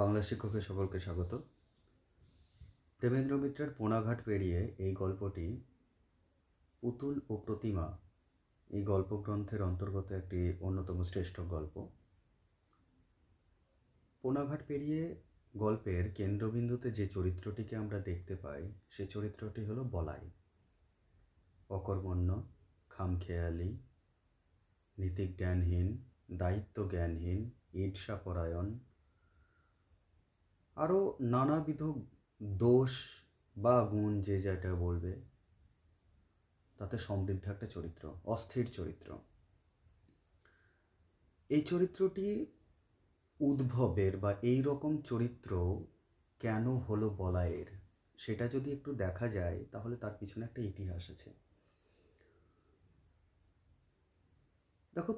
বাংলা শিক্ষকের সকলকে স্বাগত দেবেন্দ্র মিত্রের পোনাঘাট পেরিয়ে এই গল্পটি পুতুল ও প্রতিমা এই গল্প গ্রন্থের অন্তর্গত একটি অন্যতম শ্রেষ্ঠ গল্প পোনাঘাট পেরিয়ে গল্পের কেন্দ্রবিন্দুতে যে চরিত্রটিকে আমরা দেখতে পাই সে চরিত্রটি হল বলাই অকর্মণ্য খামখেয়ালি নীতিজ্ঞানহীন দায়িত্ব জ্ঞানহীন ঈর্ষাপরায়ণ আরও নানাবিধ দোষ বা গুণ যে যেটা বলবে তাতে সমৃদ্ধ একটা চরিত্র অস্থির চরিত্র এই চরিত্রটি উদ্ভবের বা এই রকম চরিত্র কেন হলো বলায়ের সেটা যদি একটু দেখা যায় তাহলে তার পিছনে একটা ইতিহাস আছে দেখো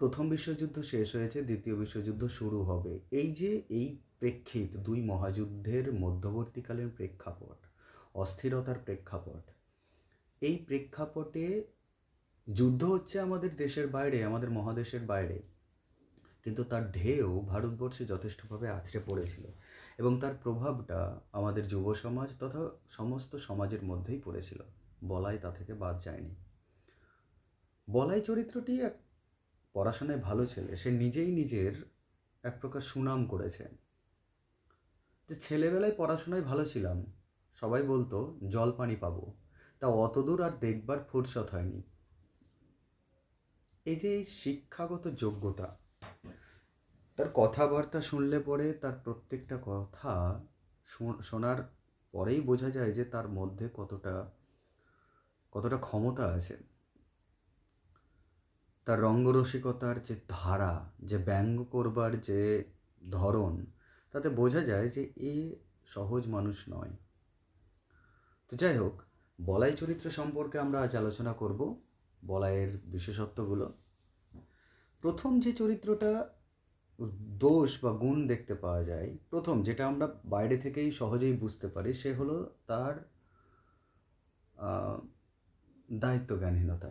প্রথম বিশ্বযুদ্ধ শেষ হয়েছে দ্বিতীয় বিশ্বযুদ্ধ শুরু হবে এই যে এই প্রেক্ষিত দুই মহাযুদ্ধের মধ্যবর্তীকালীন প্রেক্ষাপট অস্থিরতার প্রেক্ষাপট এই প্রেক্ষাপটে যুদ্ধ হচ্ছে আমাদের দেশের বাইরে আমাদের মহাদেশের বাইরে কিন্তু তার ঢেউ ভারতবর্ষে যথেষ্টভাবে আছড়ে পড়েছিল এবং তার প্রভাবটা আমাদের যুব সমাজ তথা সমস্ত সমাজের মধ্যেই পড়েছিল বলাই তা থেকে বাদ যায়নি বলাই চরিত্রটি এক পড়াশোনায় ভালো ছেলে সে নিজেই নিজের এক প্রকার সুনাম করেছে যে ছেলেবেলায় পড়াশোনায় ভালো ছিলাম সবাই বলতো জল পানি পাবো তা অতদূর আর দেখবার ফুরসত হয়নি এই যে শিক্ষাগত যোগ্যতা তার কথাবার্তা শুনলে পরে তার প্রত্যেকটা কথা শোনার পরেই বোঝা যায় যে তার মধ্যে কতটা কতটা ক্ষমতা আছে তার রঙ্গরসিকতার যে ধারা যে ব্যঙ্গ করবার যে ধরন তাতে বোঝা যায় যে এ সহজ মানুষ নয় তো যাই হোক বলাই চরিত্র সম্পর্কে আমরা আজ আলোচনা করব বলাইয়ের বিশেষত্বগুলো প্রথম যে চরিত্রটা দোষ বা গুণ দেখতে পাওয়া যায় প্রথম যেটা আমরা বাইরে থেকেই সহজেই বুঝতে পারি সে হলো তার দায়িত্বজ্ঞানহীনতা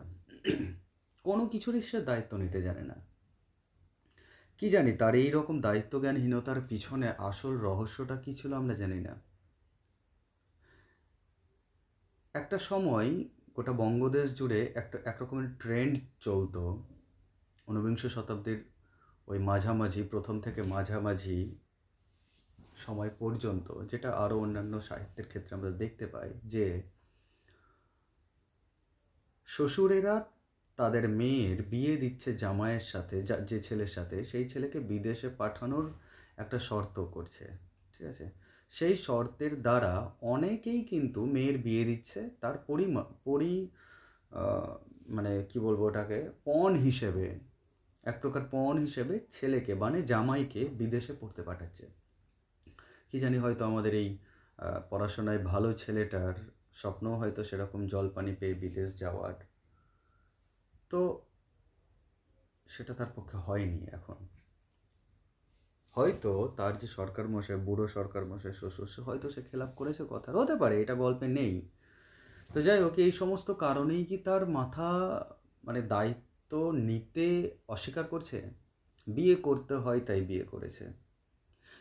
কোনো কিছুরই সে দায়িত্ব নিতে জানে না কি জানি তার এই রকম দায়িত্বজ্ঞানহীনতার পিছনে আসল রহস্যটা কী ছিল আমরা জানি না একটা সময় গোটা বঙ্গদেশ জুড়ে একটা একরকমের ট্রেন্ড চলতো ঊনবিংশ শতাব্দীর ওই মাঝামাঝি প্রথম থেকে মাঝামাঝি সময় পর্যন্ত যেটা আরও অন্যান্য সাহিত্যের ক্ষেত্রে আমরা দেখতে পাই যে শ্বশুরেরা তাদের মেয়ের বিয়ে দিচ্ছে জামাইয়ের সাথে যে ছেলের সাথে সেই ছেলেকে বিদেশে পাঠানোর একটা শর্ত করছে ঠিক আছে সেই শর্তের দ্বারা অনেকেই কিন্তু মেয়ের বিয়ে দিচ্ছে তার পরিমা পরি মানে কি বলবো ওটাকে পণ হিসেবে এক প্রকার পণ হিসেবে ছেলেকে মানে জামাইকে বিদেশে পড়তে পাঠাচ্ছে কি জানি হয়তো আমাদের এই পড়াশোনায় ভালো ছেলেটার স্বপ্ন হয়তো সেরকম জল পানি পেয়ে বিদেশ যাওয়ার তো সেটা তার পক্ষে হয়নি এখন হয়তো তার যে সরকার মশাই বুড়ো সরকার মশাই শ্বশুর হয়তো সে খেলাপ করেছে কথা হতে পারে এটা গল্পে নেই তো যাই হোক এই সমস্ত কারণেই কি তার মাথা মানে দায়িত্ব নিতে অস্বীকার করছে বিয়ে করতে হয় তাই বিয়ে করেছে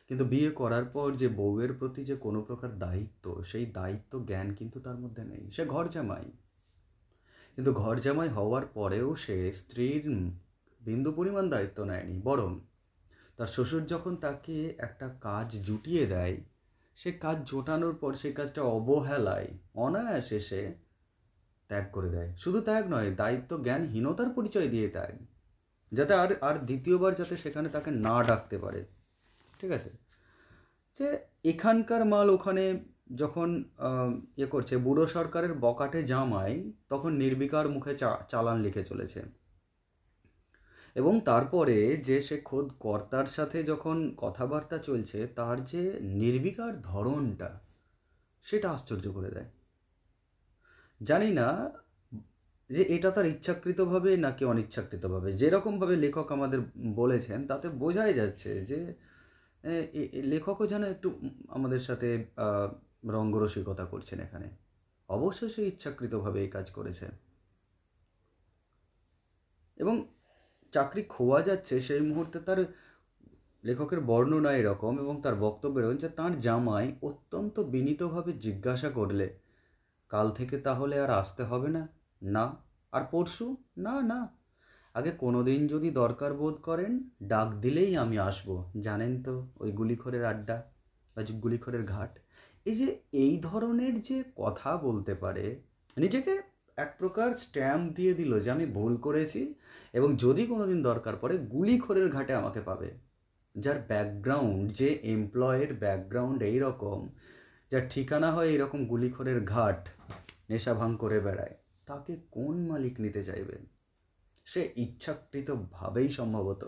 কিন্তু বিয়ে করার পর যে বউয়ের প্রতি যে কোনো প্রকার দায়িত্ব সেই দায়িত্ব জ্ঞান কিন্তু তার মধ্যে নেই সে ঘর জামাই কিন্তু ঘর জামাই হওয়ার পরেও সে স্ত্রীর বিন্দু পরিমাণ দায়িত্ব নেয়নি বরং তার শ্বশুর যখন তাকে একটা কাজ জুটিয়ে দেয় সে কাজ জোটানোর পর সেই কাজটা অবহেলায় অনায়াসে সে ত্যাগ করে দেয় শুধু ত্যাগ নয় দায়িত্ব জ্ঞানহীনতার পরিচয় দিয়ে ত্যাগ যাতে আর আর দ্বিতীয়বার যাতে সেখানে তাকে না ডাকতে পারে ঠিক আছে যে এখানকার মাল ওখানে যখন ইয়ে করছে বুড়ো সরকারের বকাটে জামায় তখন নির্বিকার মুখে চালান লিখে চলেছে এবং তারপরে যে সে খোদ কর্তার সাথে যখন কথাবার্তা চলছে তার যে নির্বিকার ধরনটা সেটা আশ্চর্য করে দেয় জানি না যে এটা তার ইচ্ছাকৃতভাবে নাকি অনিচ্ছাকৃতভাবে যেরকমভাবে লেখক আমাদের বলেছেন তাতে বোঝাই যাচ্ছে যে লেখকও যেন একটু আমাদের সাথে রঙ্গরসিকতা করছেন এখানে অবশ্যই সে ইচ্ছাকৃতভাবে এই কাজ করেছে এবং চাকরি খোয়া যাচ্ছে সেই মুহূর্তে তার লেখকের বর্ণনা এরকম এবং তার বক্তব্য এরকম যে তাঁর জামাই অত্যন্ত বিনীতভাবে জিজ্ঞাসা করলে কাল থেকে তাহলে আর আসতে হবে না না আর পরশু না না আগে কোনো দিন যদি দরকার বোধ করেন ডাক দিলেই আমি আসব জানেন তো ওই গুলিখরের আড্ডা বা গুলিখরের ঘাট এই যে এই ধরনের যে কথা বলতে পারে নিজেকে এক প্রকার স্ট্যাম্প দিয়ে দিল যে আমি ভুল করেছি এবং যদি কোনো দিন দরকার পড়ে গুলিখোরের ঘাটে আমাকে পাবে যার ব্যাকগ্রাউন্ড যে এমপ্লয়ের ব্যাকগ্রাউন্ড এই রকম যার ঠিকানা হয় এরকম গুলিখোরের ঘাট নেশা ভাঙ করে বেড়ায় তাকে কোন মালিক নিতে চাইবে সে ইচ্ছাকৃতভাবেই সম্ভবত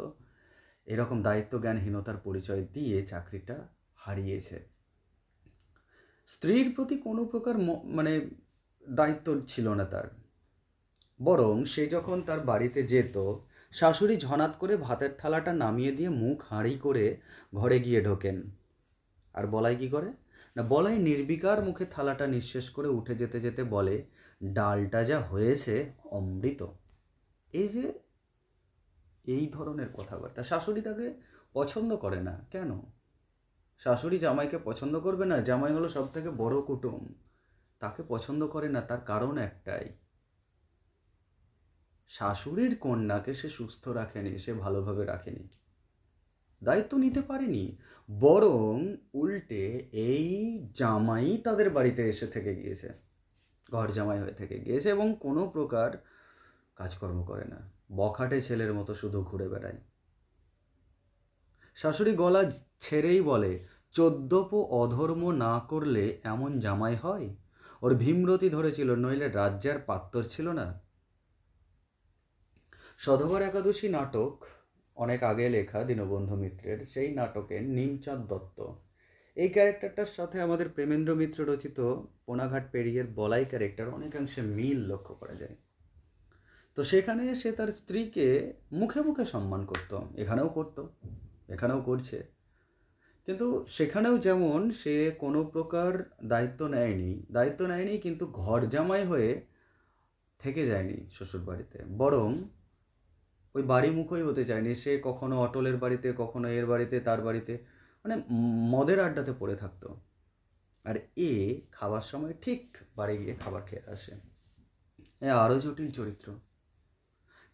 এরকম দায়িত্ব জ্ঞানহীনতার পরিচয় দিয়ে চাকরিটা হারিয়েছে স্ত্রীর প্রতি কোনো প্রকার মানে দায়িত্ব ছিল না তার বরং সে যখন তার বাড়িতে যেত শাশুড়ি ঝনাত করে ভাতের থালাটা নামিয়ে দিয়ে মুখ হাঁড়ি করে ঘরে গিয়ে ঢোকেন আর বলাই কি করে না বলাই নির্বিকার মুখে থালাটা নিঃশেষ করে উঠে যেতে যেতে বলে ডালটা যা হয়েছে অমৃত এই যে এই ধরনের কথাবার্তা শাশুড়ি তাকে পছন্দ করে না কেন শাশুড়ি জামাইকে পছন্দ করবে না জামাই হলো সব থেকে বড় কুটুম তাকে পছন্দ করে না তার কারণ একটাই শাশুড়ির কন্যাকে সে সুস্থ রাখেনি সে ভালোভাবে রাখেনি দায়িত্ব নিতে পারেনি বরং উল্টে এই জামাই তাদের বাড়িতে এসে থেকে গিয়েছে ঘর জামাই হয়ে থেকে গিয়েছে এবং কোনো প্রকার কাজকর্ম করে না বখাটে ছেলের মতো শুধু ঘুরে বেড়ায় শাশুড়ি গলা ছেড়েই বলে চোদ্দপো অধর্ম না করলে এমন জামাই হয় ওর ভীমরতি ধরেছিল নইলে রাজ্যার পাত্তর ছিল না সধবার একাদশী নাটক অনেক আগে লেখা দীনবন্ধু মিত্রের সেই নাটকের নিমচাঁদ দত্ত এই ক্যারেক্টারটার সাথে আমাদের প্রেমেন্দ্র মিত্র রচিত পোনাঘাট পেরিয়ের বলাই ক্যারেক্টার অনেকাংশে মিল লক্ষ্য করা যায় তো সেখানে সে তার স্ত্রীকে মুখে মুখে সম্মান করত এখানেও করতো এখানেও করছে কিন্তু সেখানেও যেমন সে কোনো প্রকার দায়িত্ব নেয়নি দায়িত্ব নেয়নি কিন্তু ঘর জামাই হয়ে থেকে যায়নি শ্বশুর বাড়িতে বরং ওই বাড়ি মুখই হতে চায়নি সে কখনো অটলের বাড়িতে কখনো এর বাড়িতে তার বাড়িতে মানে মদের আড্ডাতে পড়ে থাকতো আর এ খাবার সময় ঠিক বাড়ি গিয়ে খাবার খেয়ে আসে এ আরও জটিল চরিত্র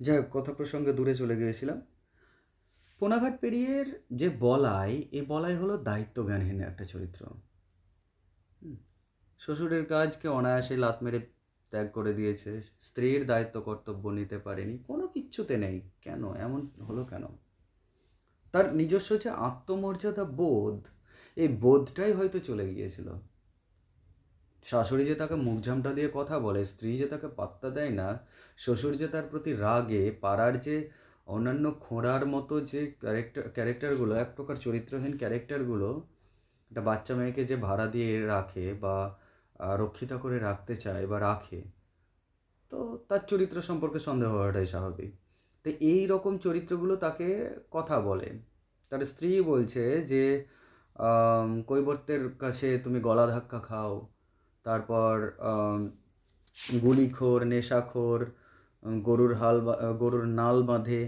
যাই হোক কথা প্রসঙ্গে দূরে চলে গিয়েছিলাম কোনাঘাট পেরিয়ের যে বলাই এ বলাই হলো দায়িত্বজ্ঞানহীন একটা চরিত্র শ্বশুরের কাজকে অনায়াসে লাত মেরে ত্যাগ করে দিয়েছে স্ত্রীর দায়িত্ব কর্তব্য নিতে পারেনি কোনো কিচ্ছুতে নেই কেন এমন হলো কেন তার নিজস্ব যে আত্মমর্যাদা বোধ এই বোধটাই হয়তো চলে গিয়েছিল শাশুড়ি যে তাকে মুখঝামটা দিয়ে কথা বলে স্ত্রী যে তাকে পাত্তা দেয় না শ্বশুর যে তার প্রতি রাগে পাড়ার যে অন্যান্য খোঁড়ার মতো যে ক্যারেক্টার ক্যারেক্টারগুলো এক প্রকার চরিত্রহীন ক্যারেক্টারগুলো একটা বাচ্চা মেয়েকে যে ভাড়া দিয়ে রাখে বা রক্ষিতা করে রাখতে চায় বা রাখে তো তার চরিত্র সম্পর্কে সন্দেহ হওয়াটাই স্বাভাবিক তো এই রকম চরিত্রগুলো তাকে কথা বলে তার স্ত্রী বলছে যে কৈবর্তের কাছে তুমি গলা ধাক্কা খাও তারপর গুলিখোর নেশাখোর গরুর হাল বা গরুর নাল বাঁধে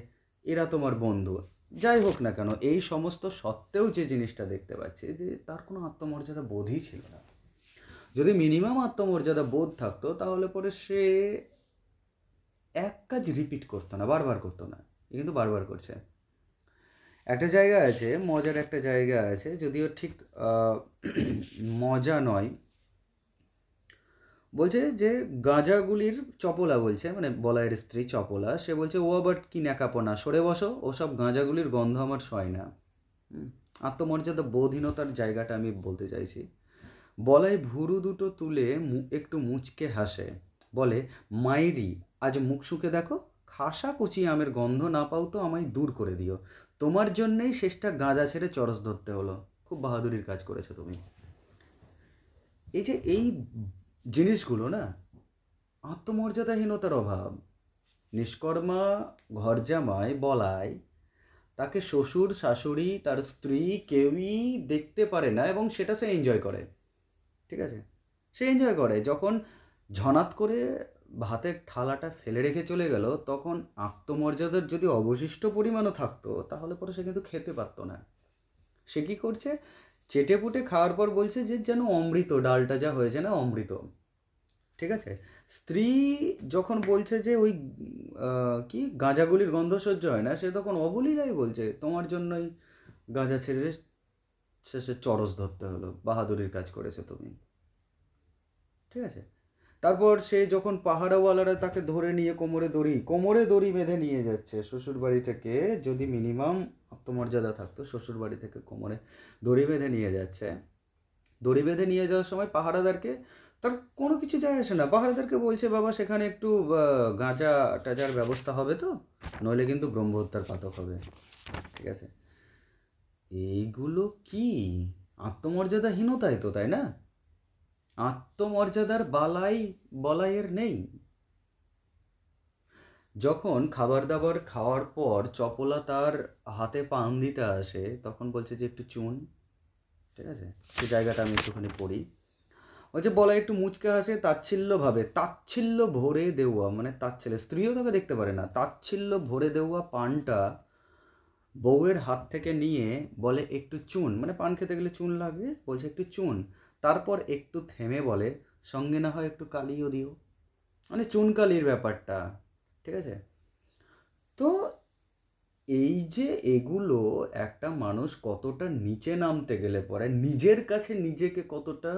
এরা তোমার বন্ধু যাই হোক না কেন এই সমস্ত সত্ত্বেও যে জিনিসটা দেখতে পাচ্ছি যে তার কোনো আত্মমর্যাদা বোধই ছিল না যদি মিনিমাম আত্মমর্যাদা বোধ থাকতো তাহলে পরে সে এক কাজ রিপিট করতো না বারবার করতো না এ কিন্তু বারবার করছে একটা জায়গা আছে মজার একটা জায়গা আছে যদিও ঠিক মজা নয় বলছে যে গাঁজাগুলির চপলা বলছে মানে বলায়ের স্ত্রী চপলা সে বলছে ও আবার কি ন্যাকাপনা সরে বসো ওসব গাঁজাগুলির গন্ধ আমার সয় না আত্মমর্যাদা বোধহীনতার জায়গাটা আমি বলতে চাইছি বলায় ভুরু দুটো তুলে একটু মুচকে হাসে বলে মাইরি আজ মুখ শুকে দেখো খাসা কুচি আমের গন্ধ না পাও তো আমায় দূর করে দিও তোমার জন্যেই শেষটা গাঁজা ছেড়ে চরস ধরতে হলো খুব বাহাদুরির কাজ করেছো তুমি এই যে এই জিনিসগুলো না আত্মমর্যাদাহীনতার অভাব নিষ্কর্মা ঘর জামায় বলায় তাকে শ্বশুর শাশুড়ি তার স্ত্রী কেউই দেখতে পারে না এবং সেটা সে এনজয় করে ঠিক আছে সে এনজয় করে যখন ঝনাত করে ভাতের থালাটা ফেলে রেখে চলে গেল তখন আত্মমর্যাদার যদি অবশিষ্ট পরিমাণও থাকতো তাহলে পরে সে কিন্তু খেতে পারতো না সে কী করছে চেটে পুটে খাওয়ার পর বলছে যে যেন অমৃত ডালটা যা হয়েছে না অমৃত ঠিক আছে স্ত্রী যখন বলছে যে ওই কি গাঁজাগুলির গন্ধ সহ্য হয় না সে তখন অবলীলাই বলছে তোমার জন্যই গাঁজা ছেড়ে শেষে চরস ধরতে হলো বাহাদুরির কাজ করেছে তুমি ঠিক আছে তারপর সে যখন পাহাড়াওয়ালারা তাকে ধরে নিয়ে কোমরে দড়ি কোমরে দড়ি বেঁধে নিয়ে যাচ্ছে শ্বশুরবাড়ি থেকে যদি মিনিমাম আত্মমর্যাদা থাকতো শ্বশুর বাড়ি থেকে কোমরে দড়ি বেঁধে নিয়ে যাচ্ছে দড়ি বেঁধে নিয়ে যাওয়ার সময় পাহারাদারকে তার কোনো কিছু যায় আসে না পাহারাদারকে বলছে বাবা সেখানে একটু গাঁজা টাজার ব্যবস্থা হবে তো নইলে কিন্তু ব্রহ্মহত্যার পাতক হবে ঠিক আছে এইগুলো কি আত্মমর্যাদাহীনতায় তো তাই না আত্মমর্যাদার বালাই বলাইয়ের নেই যখন খাবার দাবার খাওয়ার পর চপলা তার হাতে পান দিতে আসে তখন বলছে যে একটু চুন ঠিক আছে সে জায়গাটা আমি একটুখানি পড়ি বলছে বলা একটু মুচকে হাসে তাচ্ছিল্যভাবে তাচ্ছিল্য ভরে দেওয়া মানে তাচ্ছিল্য স্ত্রীও তোকে দেখতে পারে না তাচ্ছিল্য ভরে দেওয়া পানটা বউয়ের হাত থেকে নিয়ে বলে একটু চুন মানে পান খেতে গেলে চুন লাগে বলছে একটু চুন তারপর একটু থেমে বলে সঙ্গে না হয় একটু কালিও দিও মানে চুন কালির ব্যাপারটা ঠিক আছে তো এই যে এগুলো একটা মানুষ কতটা নিচে নামতে গেলে পরে নিজের কাছে নিজেকে কতটা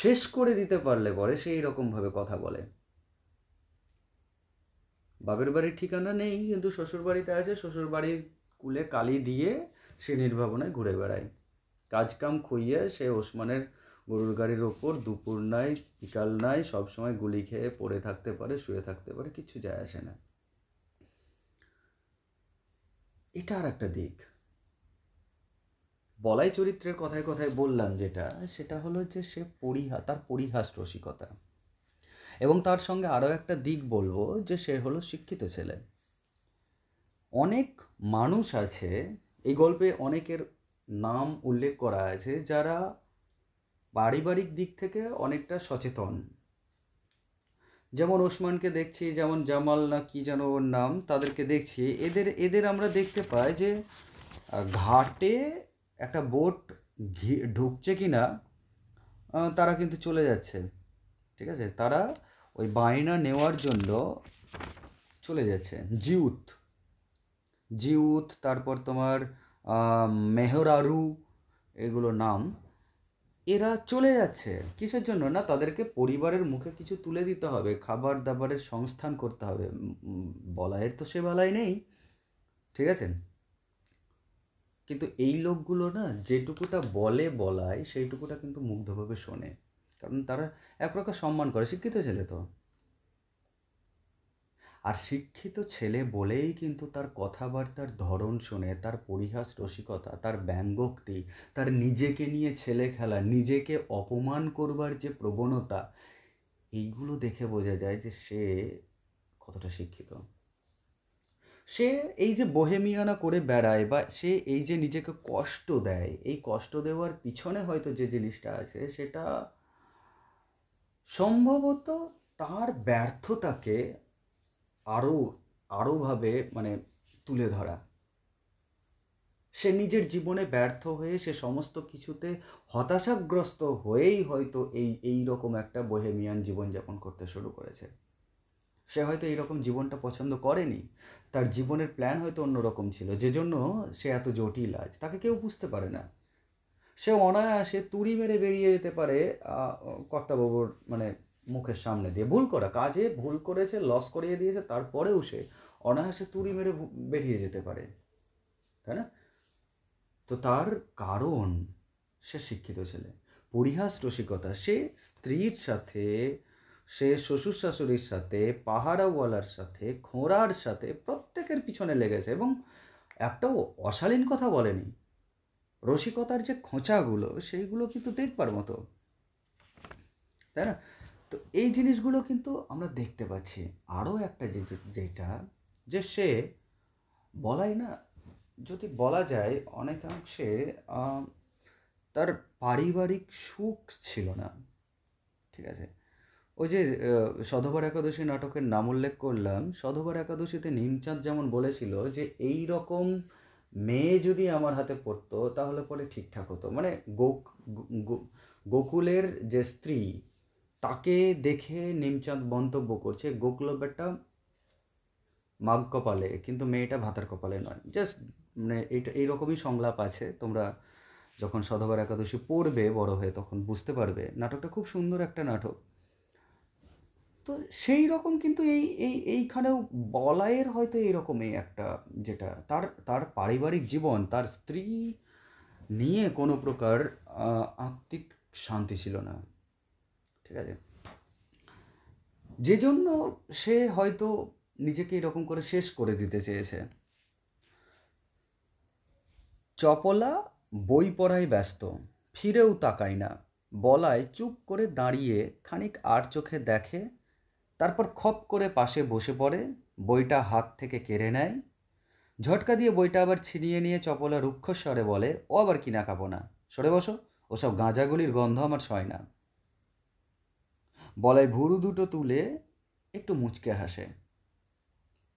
শেষ করে দিতে পারলে পরে সেই রকমভাবে কথা বলে বাপের বাড়ির ঠিকানা নেই কিন্তু শ্বশুর বাড়িতে আছে শ্বশুর বাড়ির কুলে কালি দিয়ে সে নির্ভাবনায় ঘুরে বেড়ায় কাজকাম খুইয়ে সে ওসমানের গরুর গাড়ির ওপর দুপুর নাই বিকাল নাই সবসময় গুলি খেয়ে পড়ে থাকতে পারে শুয়ে থাকতে পারে কিছু যায় আসে না এটা আর একটা দিক বলাই চরিত্রের কথায় কথায় বললাম যেটা সেটা হলো যে সে পরিহা তার পরিহাস রসিকতা এবং তার সঙ্গে আরও একটা দিক বলবো যে সে হলো শিক্ষিত ছেলে অনেক মানুষ আছে এই গল্পে অনেকের নাম উল্লেখ করা আছে যারা পারিবারিক দিক থেকে অনেকটা সচেতন যেমন ওসমানকে দেখছি যেমন জামাল না কি যেন ওর নাম তাদেরকে দেখছি এদের এদের আমরা দেখতে পাই যে ঘাটে একটা বোট ঘি ঢুকছে কি না তারা কিন্তু চলে যাচ্ছে ঠিক আছে তারা ওই বায়না নেওয়ার জন্য চলে যাচ্ছে জিউত জিউত তারপর তোমার মেহরারু এগুলো নাম এরা চলে যাচ্ছে কিসের জন্য না তাদেরকে পরিবারের মুখে কিছু তুলে দিতে হবে খাবার দাবারের সংস্থান করতে হবে বলায়ের তো সে বেলায় নেই ঠিক আছে কিন্তু এই লোকগুলো না যেটুকুটা বলে বলায় সেইটুকুটা কিন্তু মুগ্ধভাবে শোনে কারণ তারা এক প্রকার সম্মান করে শিক্ষিত ছেলে তো আর শিক্ষিত ছেলে বলেই কিন্তু তার কথাবার্তার ধরন শোনে তার পরিহাস রসিকতা তার ব্যঙ্গোক্তি তার নিজেকে নিয়ে ছেলে খেলা নিজেকে অপমান করবার যে প্রবণতা এইগুলো দেখে বোঝা যায় যে সে কতটা শিক্ষিত সে এই যে বোহেমিয়ানা করে বেড়ায় বা সে এই যে নিজেকে কষ্ট দেয় এই কষ্ট দেওয়ার পিছনে হয়তো যে জিনিসটা আছে সেটা সম্ভবত তার ব্যর্থতাকে আরও আরোভাবে মানে তুলে ধরা সে নিজের জীবনে ব্যর্থ হয়ে সে সমস্ত কিছুতে হতাশাগ্রস্ত হয়েই হয়তো এই এই রকম একটা বোহেমিয়ান জীবনযাপন করতে শুরু করেছে সে হয়তো এইরকম জীবনটা পছন্দ করেনি তার জীবনের প্ল্যান হয়তো অন্যরকম ছিল যে জন্য সে এত জটিল আজ তাকে কেউ বুঝতে পারে না সে অনায়াসে তুড়ি মেরে বেরিয়ে যেতে পারে কর্তাবাবুর মানে মুখের সামনে দিয়ে ভুল করা কাজে ভুল করেছে লস করিয়ে দিয়েছে তারপরেও সে অনায়াসে তুড়ি মেরে বেরিয়ে যেতে পারে তাই না তো তার কারণ সে শিক্ষিত ছেলে পরিহাস রসিকতা সে স্ত্রীর সাথে সে শ্বশুর শাশুড়ির সাথে পাহারাওয়ালার সাথে খোঁড়ার সাথে প্রত্যেকের পিছনে লেগেছে এবং একটাও অশালীন কথা বলেনি রসিকতার যে খোঁচাগুলো সেইগুলো কিন্তু দেখবার মতো তাই না তো এই জিনিসগুলো কিন্তু আমরা দেখতে পাচ্ছি আরও একটা যেটা যে সে বলাই না যদি বলা যায় অনেকাংশে তার পারিবারিক সুখ ছিল না ঠিক আছে ওই যে সধবার একাদশী নাটকের নাম উল্লেখ করলাম সধবার একাদশীতে নিমচাঁদ যেমন বলেছিল যে এই রকম মেয়ে যদি আমার হাতে পড়তো তাহলে পরে ঠিকঠাক হতো মানে গোক গোকুলের যে স্ত্রী তাকে দেখে নিমচাঁদ মন্তব্য করছে গোকুলো ব্যাটটা মাগ কপালে কিন্তু মেয়েটা ভাতার কপালে নয় জাস্ট মানে এইটা এইরকমই সংলাপ আছে তোমরা যখন সধবার একাদশী পড়বে বড় হয়ে তখন বুঝতে পারবে নাটকটা খুব সুন্দর একটা নাটক তো সেই রকম কিন্তু এই এই এইখানেও বলায়ের হয়তো এইরকমই একটা যেটা তার তার পারিবারিক জীবন তার স্ত্রী নিয়ে কোনো প্রকার আত্মিক শান্তি ছিল না ঠিক আছে যে জন্য সে হয়তো নিজেকে এরকম করে শেষ করে দিতে চেয়েছে চপলা বই পড়ায় ব্যস্ত ফিরেও তাকায় না বলায় চুপ করে দাঁড়িয়ে খানিক আর চোখে দেখে তারপর খপ করে পাশে বসে পড়ে বইটা হাত থেকে কেড়ে নেয় ঝটকা দিয়ে বইটা আবার ছিনিয়ে নিয়ে চপলা রুক্ষ স্বরে বলে ও আবার কিনা কাপো না সরে বসো ওসব গাঁজাগুলির গন্ধ আমার সয় না বলায় ভুরু দুটো তুলে একটু মুচকে হাসে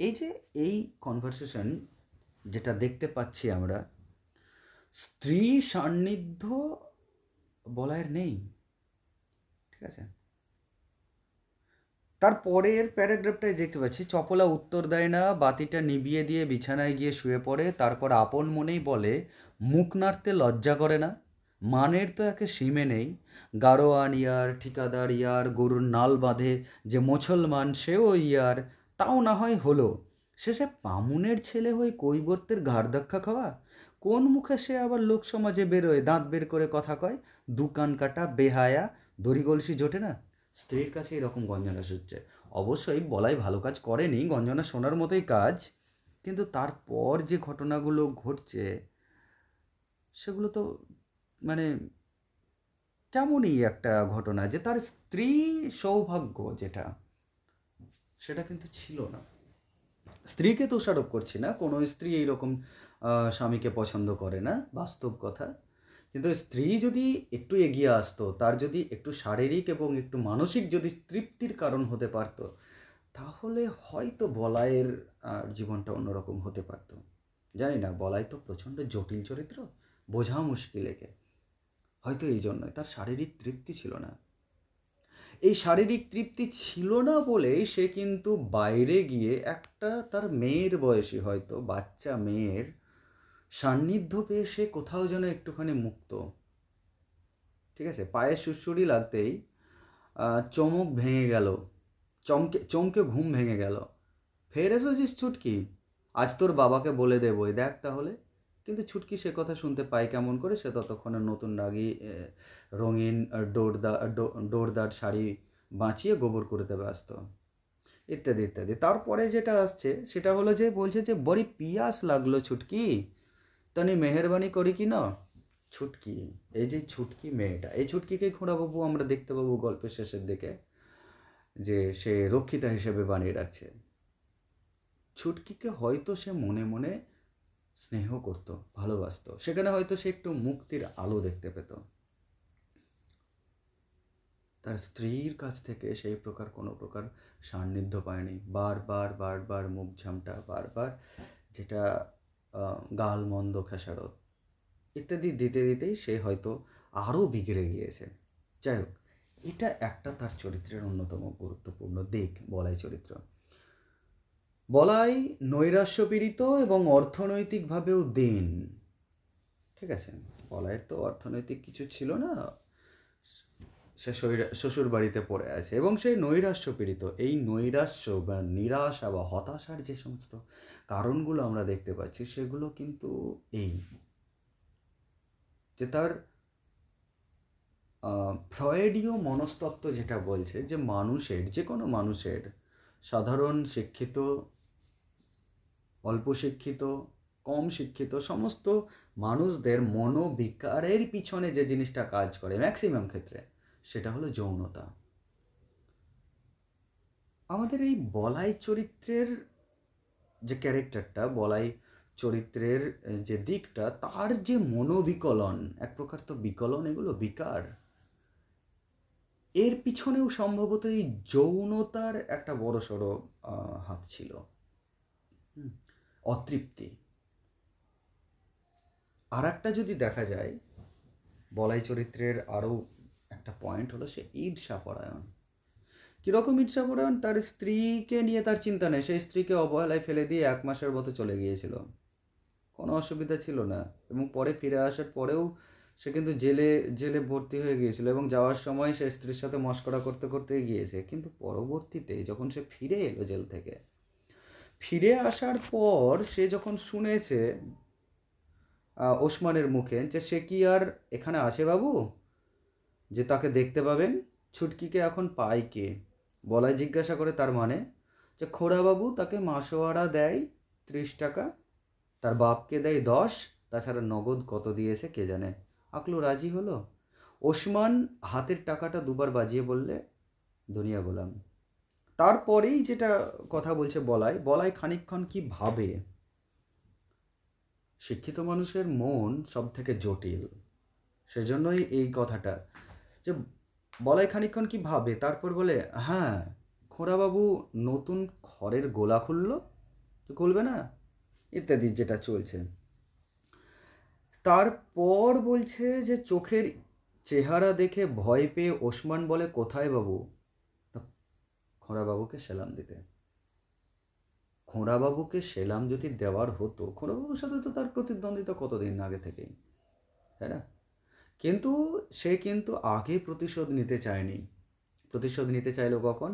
এই যে এই কনভারসেশন যেটা দেখতে পাচ্ছি আমরা স্ত্রী সান্নিধ্য বলায়ের নেই ঠিক আছে তার পরের প্যারাগ্রাফটায় দেখতে পাচ্ছি চপলা উত্তর দেয় না বাতিটা নিবিয়ে দিয়ে বিছানায় গিয়ে শুয়ে পড়ে তারপর আপন মনেই বলে মুখ নাড়তে লজ্জা করে না মানের তো একে সীমে নেই গারোয়ান ইয়ার ঠিকাদার ইয়ার গরুর নাল বাঁধে যে মুসলমান সেও ইয়ার তাও না হয় হলো শেষে পামুনের ছেলে হয়ে কৈবর্তের ঘাড় ধাক্কা খাওয়া কোন মুখে সে আবার লোক সমাজে বেরোয় দাঁত বের করে কথা কয় দুকান কাটা বেহায়া দড়িগলসি জোটে না স্ত্রীর কাছে এরকম গঞ্জনা শুচ্ছে অবশ্যই বলাই ভালো কাজ করেনি গঞ্জনা শোনার মতোই কাজ কিন্তু তারপর যে ঘটনাগুলো ঘটছে সেগুলো তো মানে কেমনই একটা ঘটনা যে তার স্ত্রী সৌভাগ্য যেটা সেটা কিন্তু ছিল না স্ত্রীকে দোষারোপ করছি না কোনো স্ত্রী এইরকম স্বামীকে পছন্দ করে না বাস্তব কথা কিন্তু স্ত্রী যদি একটু এগিয়ে আসতো তার যদি একটু শারীরিক এবং একটু মানসিক যদি তৃপ্তির কারণ হতে পারত তাহলে হয়তো বলায়ের জীবনটা অন্যরকম হতে পারত জানি না বলাই তো প্রচণ্ড জটিল চরিত্র বোঝা মুশকিল একে হয়তো এই জন্যই তার শারীরিক তৃপ্তি ছিল না এই শারীরিক তৃপ্তি ছিল না বলেই সে কিন্তু বাইরে গিয়ে একটা তার মেয়ের বয়সী হয়তো বাচ্চা মেয়ের সান্নিধ্য পেয়ে সে কোথাও যেন একটুখানি মুক্ত ঠিক আছে পায়ে সুড়সুড়ি লাগতেই চমক ভেঙে গেল চমকে চমকে ঘুম ভেঙে গেল ফের এসেছিস ছুটকি আজ তোর বাবাকে বলে দেবো দেখ তাহলে কিন্তু ছুটকি সে কথা শুনতে পায় কেমন করে সে ততক্ষণে নতুন রাগি রঙিন ডোরদা ডোরদার শাড়ি বাঁচিয়ে গোবর করে দেবে আসত ইত্যাদি ইত্যাদি তারপরে যেটা আসছে সেটা হলো যে বলছে যে বড়ি পিয়াস লাগলো ছুটকি তানি মেহরবানি করি কি না ছুটকি এই যে ছুটকি মেয়েটা এই ছুটকিকে বাবু আমরা দেখতে পাবো গল্পের শেষের দিকে যে সে রক্ষিতা হিসেবে বানিয়ে রাখছে ছুটকিকে হয়তো সে মনে মনে স্নেহ করত ভালোবাসত সেখানে হয়তো সে একটু মুক্তির আলো দেখতে পেত তার স্ত্রীর কাছ থেকে সেই প্রকার কোনো প্রকার সান্নিধ্য পায়নি বারবার বারবার মুখ ঝামটা বারবার যেটা গাল মন্দ খেসারত ইত্যাদি দিতে দিতেই সে হয়তো আরও বিগড়ে গিয়েছে যাই হোক এটা একটা তার চরিত্রের অন্যতম গুরুত্বপূর্ণ দিক বলাই চরিত্র বলাই নৈরাশ্যপীড়িত এবং অর্থনৈতিকভাবেও দেন ঠিক আছে বলাইয়ের তো অর্থনৈতিক কিছু ছিল না সে শ্বশুর বাড়িতে পড়ে আছে এবং সেই নৈরাশ্য পীড়িত এই নৈরাশ্য বা নিরাশা বা হতাশার যে সমস্ত কারণগুলো আমরা দেখতে পাচ্ছি সেগুলো কিন্তু এই যে তার ফ্রয়েডীয় মনস্তত্ত্ব যেটা বলছে যে মানুষের যে কোনো মানুষের সাধারণ শিক্ষিত অল্প শিক্ষিত কম শিক্ষিত সমস্ত মানুষদের মনোবিকারের পিছনে যে জিনিসটা কাজ করে ম্যাক্সিমাম ক্ষেত্রে সেটা হলো যৌনতা আমাদের এই বলাই চরিত্রের যে ক্যারেক্টারটা বলাই চরিত্রের যে দিকটা তার যে মনোবিকলন এক প্রকার তো বিকলন এগুলো বিকার এর পিছনেও সম্ভবত এই যৌনতার একটা বড়সড় হাত ছিল হুম অতৃপ্তি আর একটা যদি দেখা যায় বলাই চরিত্রের আরও একটা পয়েন্ট হলো সে ঈর্ষাপরায়ণ কীরকম ঈর্ষাপরায়ণ তার স্ত্রীকে নিয়ে তার চিন্তা নেই সেই স্ত্রীকে অবহেলায় ফেলে দিয়ে এক মাসের মতো চলে গিয়েছিল কোনো অসুবিধা ছিল না এবং পরে ফিরে আসার পরেও সে কিন্তু জেলে জেলে ভর্তি হয়ে গিয়েছিল এবং যাওয়ার সময় সে স্ত্রীর সাথে মস্করা করতে করতে গিয়েছে কিন্তু পরবর্তীতে যখন সে ফিরে এলো জেল থেকে ফিরে আসার পর সে যখন শুনেছে ওসমানের মুখে যে সে কি আর এখানে আছে বাবু যে তাকে দেখতে পাবেন ছুটকিকে এখন পায় কে বলায় জিজ্ঞাসা করে তার মানে যে খোড়াবাবু তাকে মাসোয়ারা দেয় ত্রিশ টাকা তার বাপকে দেয় দশ তাছাড়া নগদ কত দিয়েছে কে জানে আকলু রাজি হলো ওসমান হাতের টাকাটা দুবার বাজিয়ে বললে দুনিয়া গোলাম তারপরেই যেটা কথা বলছে বলাই বলাই খানিক্ষণ কি ভাবে শিক্ষিত মানুষের মন সব থেকে জটিল সেজন্যই এই কথাটা যে বলাই খানিক্ষণ কি ভাবে তারপর বলে হ্যাঁ খোঁড়াবাবু নতুন খড়ের গোলা খুলল তো খুলবে না ইত্যাদি যেটা চলছে তারপর বলছে যে চোখের চেহারা দেখে ভয় পেয়ে ওসমান বলে কোথায় বাবু খোঁড়াবাবুকে সেলাম দিতে খোঁড়াবাবুকে সেলাম যদি দেওয়ার হতো খোঁড়াবাবুর সাথে তো তার প্রতিদ্বন্দ্বিতা কতদিন আগে থেকেই তাই না কিন্তু সে কিন্তু আগে প্রতিশোধ নিতে চায়নি প্রতিশোধ নিতে চাইল কখন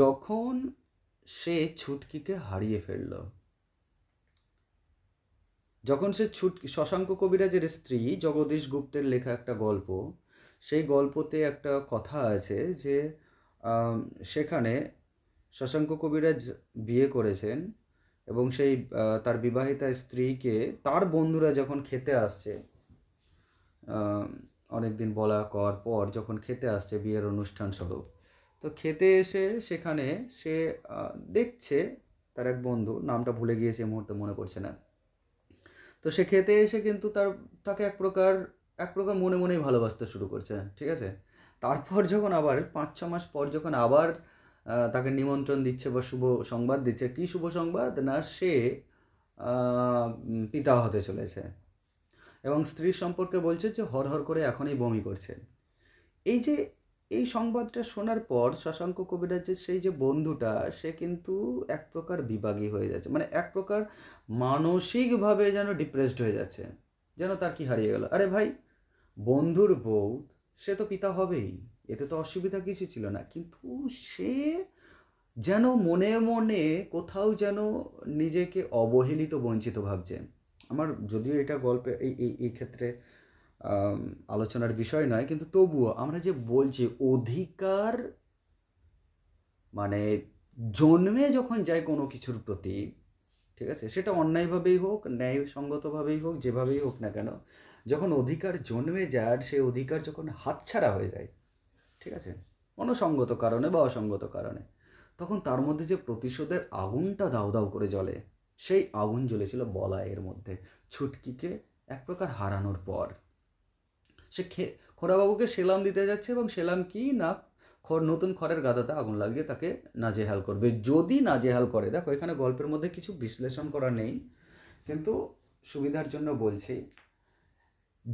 যখন সে ছুটকিকে হারিয়ে ফেলল যখন সে ছুটকি শশাঙ্ক কবিরাজের স্ত্রী জগদীশ গুপ্তের লেখা একটা গল্প সেই গল্পতে একটা কথা আছে যে সেখানে শশাঙ্ক কবিরাজ বিয়ে করেছেন এবং সেই তার বিবাহিতা স্ত্রীকে তার বন্ধুরা যখন খেতে আসছে অনেকদিন বলা কর পর যখন খেতে আসছে বিয়ের অনুষ্ঠান স্বরূপ তো খেতে এসে সেখানে সে দেখছে তার এক বন্ধু নামটা ভুলে গিয়েছে এই মুহূর্তে মনে পড়ছে না তো সে খেতে এসে কিন্তু তার তাকে এক প্রকার এক প্রকার মনে মনেই ভালোবাসতে শুরু করছে ঠিক আছে তারপর যখন আবার পাঁচ ছ মাস পর যখন আবার তাকে নিমন্ত্রণ দিচ্ছে বা শুভ সংবাদ দিচ্ছে কী শুভ সংবাদ না সে পিতা হতে চলেছে এবং স্ত্রী সম্পর্কে বলছে যে হরহর করে এখনই বমি করছে এই যে এই সংবাদটা শোনার পর শশাঙ্ক কবিরাজের সেই যে বন্ধুটা সে কিন্তু এক প্রকার বিভাগী হয়ে যাচ্ছে মানে এক প্রকার মানসিকভাবে যেন ডিপ্রেসড হয়ে যাচ্ছে যেন তার কি হারিয়ে গেল আরে ভাই বন্ধুর বউ সে তো পিতা হবেই এতে তো অসুবিধা কিছু ছিল না কিন্তু সে যেন মনে মনে কোথাও যেন নিজেকে অবহেলিত বঞ্চিত ভাবছে আমার যদিও এটা গল্পে এই এই এই ক্ষেত্রে আলোচনার বিষয় নয় কিন্তু তবুও আমরা যে বলছি অধিকার মানে জন্মে যখন যায় কোনো কিছুর প্রতি ঠিক আছে সেটা অন্যায়ভাবেই হোক ন্যায়সঙ্গতভাবেই হোক যেভাবেই হোক না কেন যখন অধিকার জন্মে যায় আর সেই অধিকার যখন হাতছাড়া হয়ে যায় ঠিক আছে অনসঙ্গত কারণে বা অসঙ্গত কারণে তখন তার মধ্যে যে প্রতিশোধের আগুনটা দাউ দাউ করে জ্বলে সেই আগুন জ্বলেছিল বলায়ের মধ্যে ছুটকিকে এক প্রকার হারানোর পর সে খে খোরাবাবুকে সেলাম দিতে যাচ্ছে এবং সেলাম কি না খড় নতুন খড়ের গাদাতে আগুন লাগিয়ে তাকে নাজেহাল করবে যদি নাজেহাল করে দেখো এখানে গল্পের মধ্যে কিছু বিশ্লেষণ করা নেই কিন্তু সুবিধার জন্য বলছি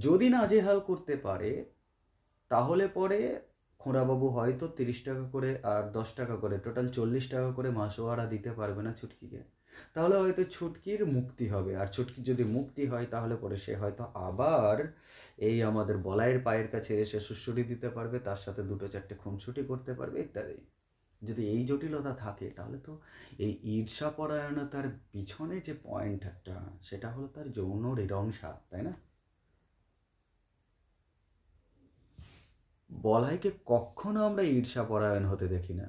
যদি নাজেহাল করতে পারে তাহলে পরে খোঁড়াবাবু হয়তো তিরিশ টাকা করে আর দশ টাকা করে টোটাল চল্লিশ টাকা করে মাসোয়ারা দিতে পারবে না ছুটকিকে তাহলে হয়তো ছুটকির মুক্তি হবে আর ছুটকির যদি মুক্তি হয় তাহলে পরে সে হয়তো আবার এই আমাদের বলাইয়ের পায়ের কাছে এসে সুশ্রুটি দিতে পারবে তার সাথে দুটো চারটে খুনসুটি করতে পারবে ইত্যাদি যদি এই জটিলতা থাকে তাহলে তো এই ঈর্ষাপরায়ণতার পিছনে যে পয়েন্ট একটা সেটা হলো তার যৌন রেরংসা তাই না বলাইকে কখনো আমরা ঈর্ষাপরায়ণ হতে দেখি না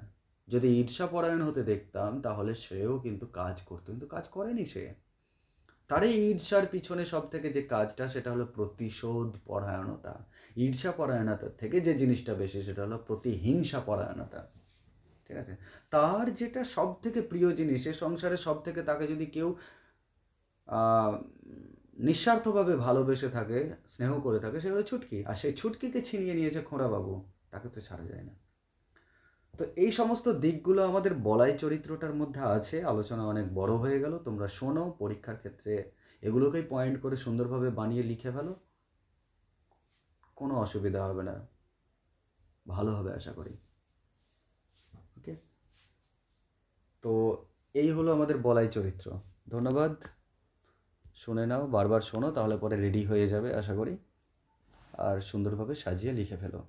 যদি ঈর্ষাপরায়ণ হতে দেখতাম তাহলে সেও কিন্তু কাজ করতো কিন্তু কাজ করেনি সে তার এই ঈর্ষার পিছনে সব থেকে যে কাজটা সেটা হলো প্রতিশোধ পরায়ণতা ঈর্ষা থেকে যে জিনিসটা বেশি সেটা হলো প্রতিহিংসা পরায়ণতা ঠিক আছে তার যেটা সব থেকে প্রিয় জিনিস সে সংসারে সব থেকে তাকে যদি কেউ নিঃস্বার্থভাবে ভালোবেসে থাকে স্নেহ করে থাকে সেগুলো ছুটকি আর সেই ছুটকিকে ছিনিয়ে নিয়েছে খোঁড়াবাবু তাকে তো ছাড়া যায় না তো এই সমস্ত দিকগুলো আমাদের বলাই চরিত্রটার মধ্যে আছে আলোচনা অনেক বড় হয়ে গেল তোমরা শোনো পরীক্ষার ক্ষেত্রে এগুলোকেই পয়েন্ট করে সুন্দরভাবে বানিয়ে লিখে ফেলো কোনো অসুবিধা হবে না ভালো হবে আশা করি ওকে তো এই হলো আমাদের বলাই চরিত্র ধন্যবাদ শুনে নাও বারবার শোনো তাহলে পরে রেডি হয়ে যাবে আশা করি আর সুন্দরভাবে সাজিয়ে লিখে ফেলো